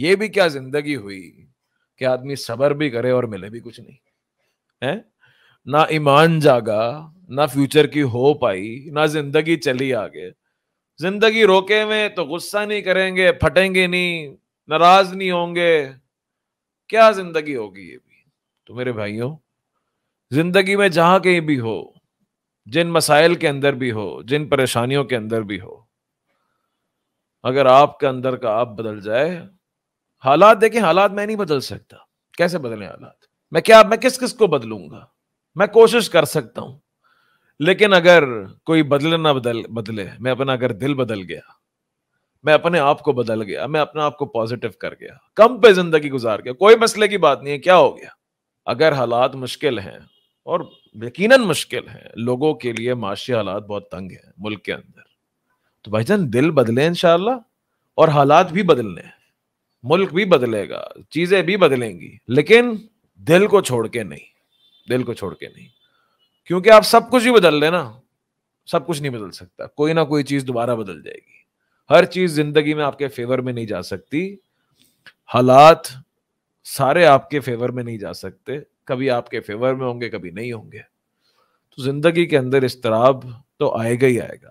ये भी क्या जिंदगी हुई कि आदमी सबर भी करे और मिले भी कुछ नहीं है ना ईमान जागा ना फ्यूचर की होप आई ना जिंदगी चली आगे जिंदगी रोके में तो गुस्सा नहीं करेंगे फटेंगे नहीं नाराज नहीं होंगे क्या जिंदगी होगी ये भी तो मेरे भाइयों जिंदगी में जहां कहीं भी हो जिन मसाइल के अंदर भी हो जिन परेशानियों के अंदर भी हो अगर आपके अंदर का आप बदल जाए हालात देखें हालात मैं नहीं बदल सकता कैसे बदले हालात मैं क्या मैं किस किस को बदलूंगा मैं कोशिश कर सकता हूं लेकिन अगर कोई बदले ना बदल बदले मैं अपना अगर दिल बदल गया मैं अपने आप को बदल गया मैं अपने आप को पॉजिटिव कर गया कम पे जिंदगी गुजार गया कोई मसले की बात नहीं है क्या हो गया अगर हालात मुश्किल हैं और यकीन मुश्किल है लोगों के लिए माशी हालात बहुत तंग है मुल्क के अंदर तो भाईजान दिल बदले इनशाला और हालात भी बदलने हैं मुल्क भी बदलेगा चीजें भी बदलेंगी लेकिन दिल को छोड़ के नहीं दिल को छोड़ के नहीं क्योंकि आप सब कुछ ही बदल लेना सब कुछ नहीं बदल सकता कोई ना कोई चीज दोबारा बदल जाएगी हर चीज जिंदगी में आपके फेवर में नहीं जा सकती हालात सारे आपके फेवर में नहीं जा सकते कभी आपके फेवर में होंगे कभी नहीं होंगे तो जिंदगी के अंदर इस तो आएगा ही आएगा